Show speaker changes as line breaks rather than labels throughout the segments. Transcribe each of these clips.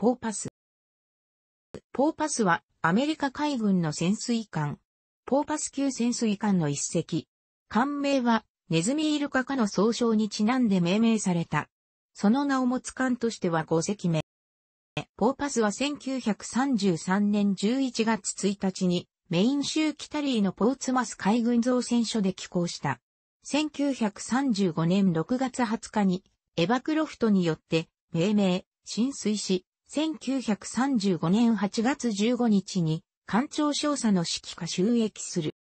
ポーパス。ポーパスはアメリカ海軍の潜水艦。ポーパス級潜水艦の一隻。艦名はネズミイルカ科の総称にちなんで命名された。その名を持つ艦としては5隻目。ポーパスは1933年11月1日にメイン州キタリーのポーツマス海軍造船所で寄港した。1935年6月20日にエバクロフトによって命名、浸水し、1935年8月15日に、官庁少佐の指揮下収益する。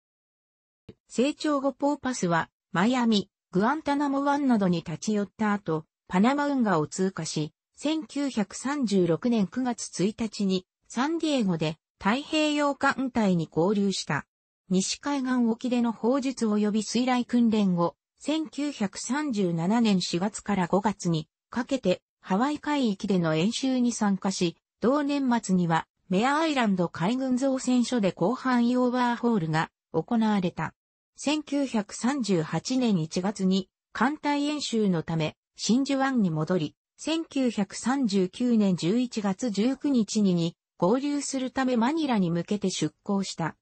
成長後ポーパスは、マイアミ、グアンタナモ湾などに立ち寄った後、パナマ運河を通過し、1936年9月1日に、サンディエゴで太平洋艦隊に合流した。西海岸沖での砲術及び水雷訓練後、1937年4月から5月にかけてハワイ海域での演習に参加し、同年末にはメアアイランド海軍造船所で広範囲オーバーホールが行われた。1938年1月に艦隊演習のため真珠湾に戻り、1939年11月19日に合流するためマニラに向けて出港した。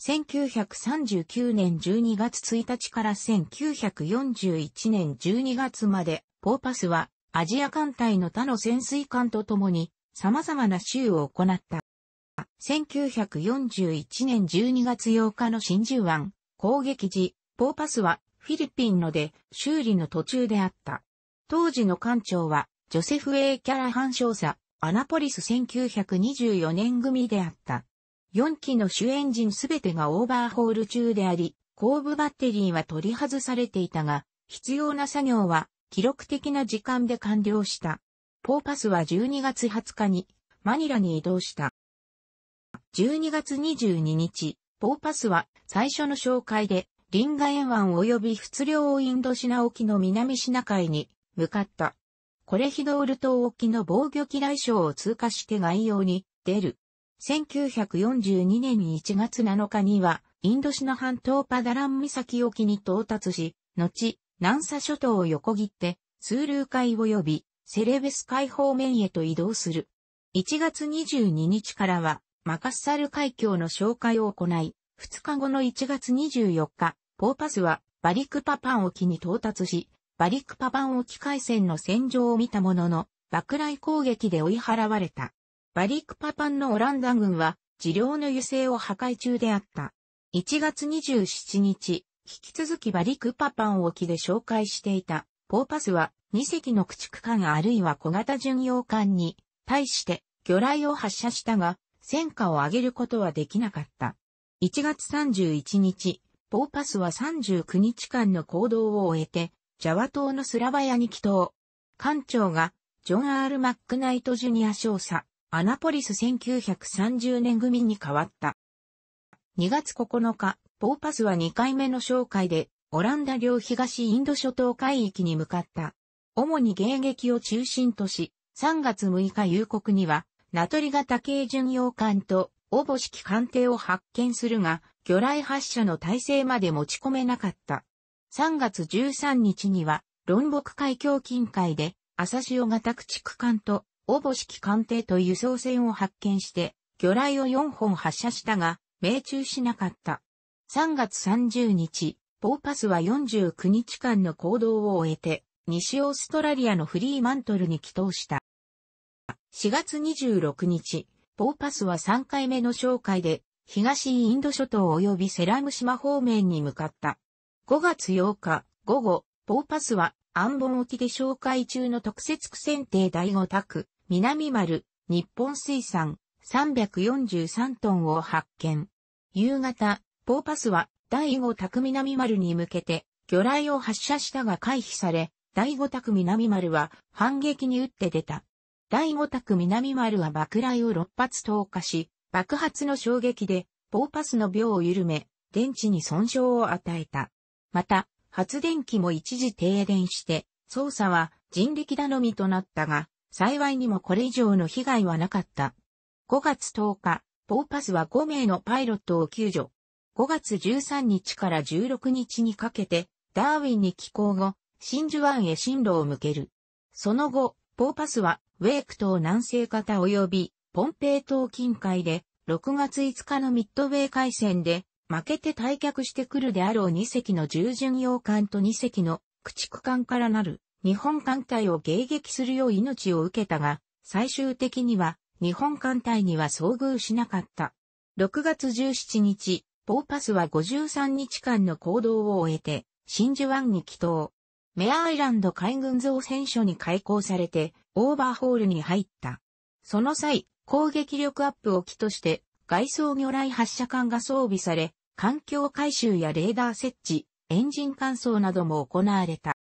1939年12月1日から1941年12月まで、ポーパスはアジア艦隊の他の潜水艦と共に様々な州を行った。1941年12月8日の真珠湾攻撃時、ポーパスはフィリピンので修理の途中であった。当時の艦長はジョセフ・エイ・キャラハン少佐、アナポリス1924年組であった。4機の主エンジンすべてがオーバーホール中であり、後部バッテリーは取り外されていたが、必要な作業は記録的な時間で完了した。ポーパスは12月20日にマニラに移動した。12月22日、ポーパスは最初の紹介でリンガ沿岸及び仏領インドシナ沖の南シナ海に向かった。コレヒドール島沖の防御機雷省を通過して外洋に出る。1942年1月7日にはインドシナ半島パダラン岬沖に到達し、後、南沙諸島を横切って、ツールー海及び、セレベス海方面へと移動する。1月22日からは、マカッサル海峡の紹介を行い、2日後の1月24日、ポーパスは、バリクパパン沖に到達し、バリクパパン沖海戦の戦場を見たものの、爆雷攻撃で追い払われた。バリクパパンのオランダ軍は、治療の油性を破壊中であった。1月27日、引き続きバリクパパン沖で紹介していた、ポーパスは2隻の駆逐艦あるいは小型巡洋艦に対して魚雷を発射したが、戦果を上げることはできなかった。1月31日、ポーパスは39日間の行動を終えて、ジャワ島のスラバヤに帰島。艦長が、ジョン・アール・マックナイト・ジュニア少佐、アナポリス1930年組に変わった。2月9日、ポーパスは2回目の紹介で、オランダ領東インド諸島海域に向かった。主に迎撃を中心とし、3月6日夕刻には、ナトリ型軽巡洋艦と、ぼし式艦艇を発見するが、魚雷発射の体制まで持ち込めなかった。3月13日には、論北海峡近海で、朝潮型駆逐艦と、ぼし式艦艇と輸送船を発見して、魚雷を4本発射したが、命中しなかった。3月30日、ポーパスは49日間の行動を終えて、西オーストラリアのフリーマントルに帰投した。4月26日、ポーパスは3回目の紹介で、東インド諸島及びセラム島方面に向かった。5月8日、午後、ポーパスは、アンボン沖で紹介中の特設区選定第5択、南丸、日本水産、343トンを発見。夕方、ポーパスは第5卓南丸に向けて魚雷を発射したが回避され、第5卓南丸は反撃に打って出た。第5卓南丸は爆雷を6発投下し、爆発の衝撃でポーパスの秒を緩め、電池に損傷を与えた。また、発電機も一時停電して、操作は人力頼みとなったが、幸いにもこれ以上の被害はなかった。5月10日、ポーパスは5名のパイロットを救助、5月13日から16日にかけて、ダーウィンに寄港後、真珠湾へ進路を向ける。その後、ポーパスは、ウェーク島南西方及び、ポンペイ島近海で、6月5日のミッドウェー海戦で、負けて退却してくるであろう2隻の従順洋艦と2隻の駆逐艦からなる日本艦隊を迎撃するよう命を受けたが、最終的には日本艦隊には遭遇しなかった。6月17日、ボーパスは53日間の行動を終えて、真珠湾に帰島。メアアイランド海軍造船所に開港されて、オーバーホールに入った。その際、攻撃力アップを機として、外装魚雷発射管が装備され、環境改修やレーダー設置、エンジン乾燥なども行われた。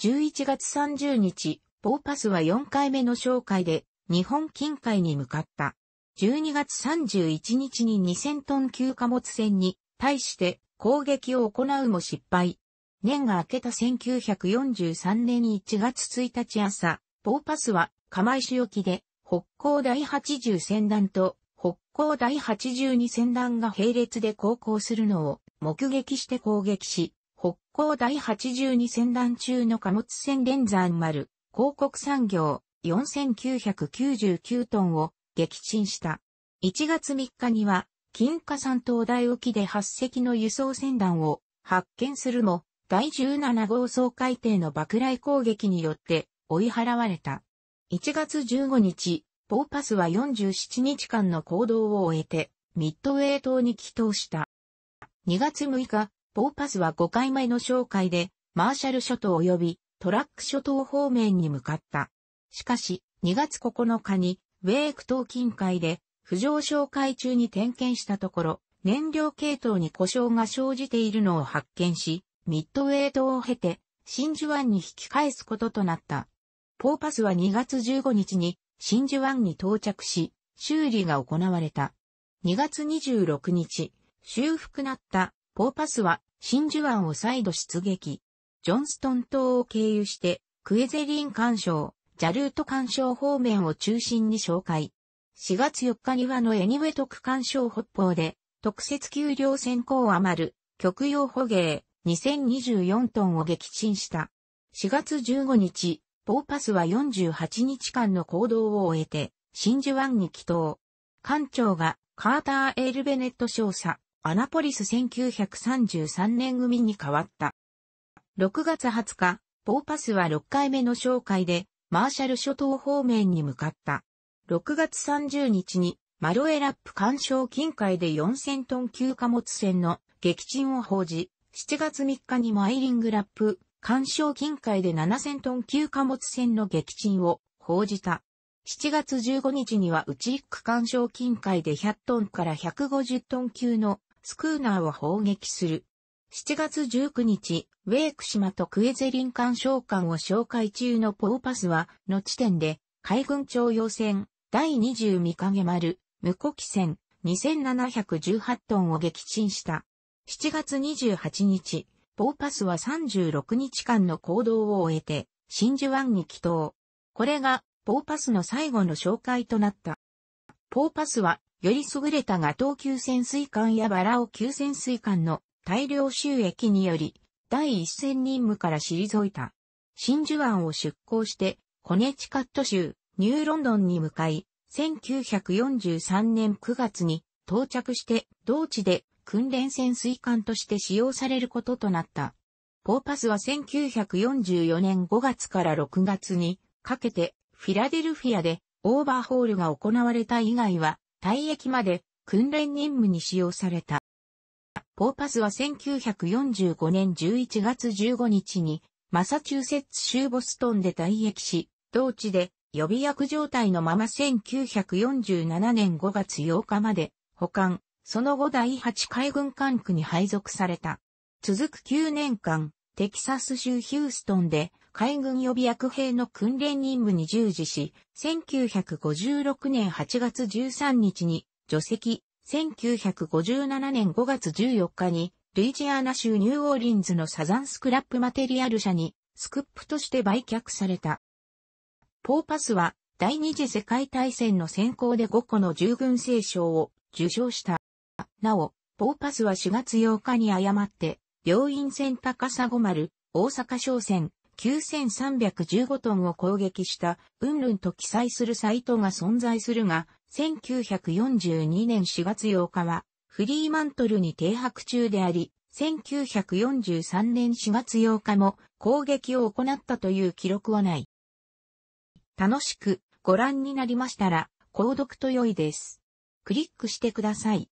11月30日、ボーパスは4回目の紹介で、日本近海に向かった。12月31日に2000トン級貨物船に対して攻撃を行うも失敗。年が明けた1943年1月1日朝、ボーパスは釜石沖で北港第80船団と北港第82船団が並列で航行するのを目撃して攻撃し、北港第82船団中の貨物船連山丸、広告産業4999トンを撃沈した。1月3日には、金華山東大沖で8隻の輸送船団を発見するも、第17号総海艇の爆雷攻撃によって追い払われた。1月15日、ポーパスは47日間の行動を終えて、ミッドウェー島に帰投した。2月6日、ポーパスは5回前の紹介で、マーシャル諸島及びトラック諸島方面に向かった。しかし、2月9日にウェーク島近海で浮上昇海中に点検したところ、燃料系統に故障が生じているのを発見し、ミッドウェー島を経て、真珠湾に引き返すこととなった。ポーパスは2月15日に真珠湾に到着し、修理が行われた。2月26日、修復なったポーパスは真珠湾を再度出撃。ジョンストン島を経由して、クエゼリン干渉、ジャルート干渉方面を中心に紹介。4月4日にはのエニウェ特干渉北方で、特設給料先行余る、極用捕鯨、2024トンを撃沈した。4月15日、ポーパスは48日間の行動を終えて、真珠湾に帰島。艦長が、カーター・エール・ベネット少佐、アナポリス1933年組に変わった。6月20日、ポーパスは6回目の紹介で、マーシャル諸島方面に向かった。6月30日にマロエラップ干渉近海で4000トン級貨物船の撃沈を報じ、7月3日にマイリングラップ干渉近海で7000トン級貨物船の撃沈を報じた。7月15日には内陸区干渉近海で100トンから150トン級のスクーナーを砲撃する7月19日、ウェーク島とクエゼリン艦召喚を紹介中のポーパスは、の地点で、海軍徴用船、第20見影丸、無呼気船、2718トンを撃沈した。7月28日、ポーパスは36日間の行動を終えて、真珠湾に帰島。これが、ポーパスの最後の紹介となった。ポーパスは、より優れたが等級潜水艦やバラオ級潜水艦の大量収益により、第一線任務から退いた。真珠湾を出港して、コネチカット州、ニューロンドンに向かい、1943年9月に到着して、同地で訓練潜水艦として使用されることとなった。ポーパスは1944年5月から6月にかけてフィラデルフィアでオーバーホールが行われた以外は退役まで訓練任務に使用された。ポーパスは1945年11月15日に、マサチューセッツ州ボストンで退役し、同地で予備役状態のまま1947年5月8日まで保管、その後第8海軍管区に配属された。続く9年間、テキサス州ヒューストンで海軍予備役兵の訓練任務に従事し、1956年8月13日に除籍、1957年5月14日に、ルイジアナ州ニューオーリンズのサザンスクラップマテリアル社に、スクップとして売却された。ポーパスは、第二次世界大戦の先行で5個の従軍聖賞を受賞した。なお、ポーパスは4月8日に誤って、病院船高砂丸、大阪商船、9315トンを攻撃した云々と記載するサイトが存在するが、1942年4月8日はフリーマントルに停泊中であり、1943年4月8日も攻撃を行ったという記録はない。楽しくご覧になりましたら、購読と良いです。クリックしてください。